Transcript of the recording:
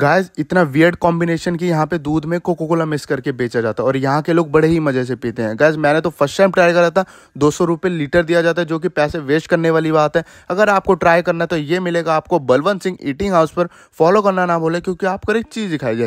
guys इतना weird combination कि यहाँ पे दूध में कोको कोला मिक्स करके बेचा जाता है और यहाँ के लोग बड़े ही मज़े से पीते हैं गाइस मैंने तो फर्स्ट टाइम ट्राई करा था दो सौ रुपये लीटर दिया जाता है जो कि पैसे वेस्ट करने वाली बात है अगर आपको ट्राई करना है तो ये मिलेगा आपको बलवंत सिंह ईटिंग हाउस पर फॉलो करना ना बोले क्योंकि आपको एक चीज़ दिखाई जाएगी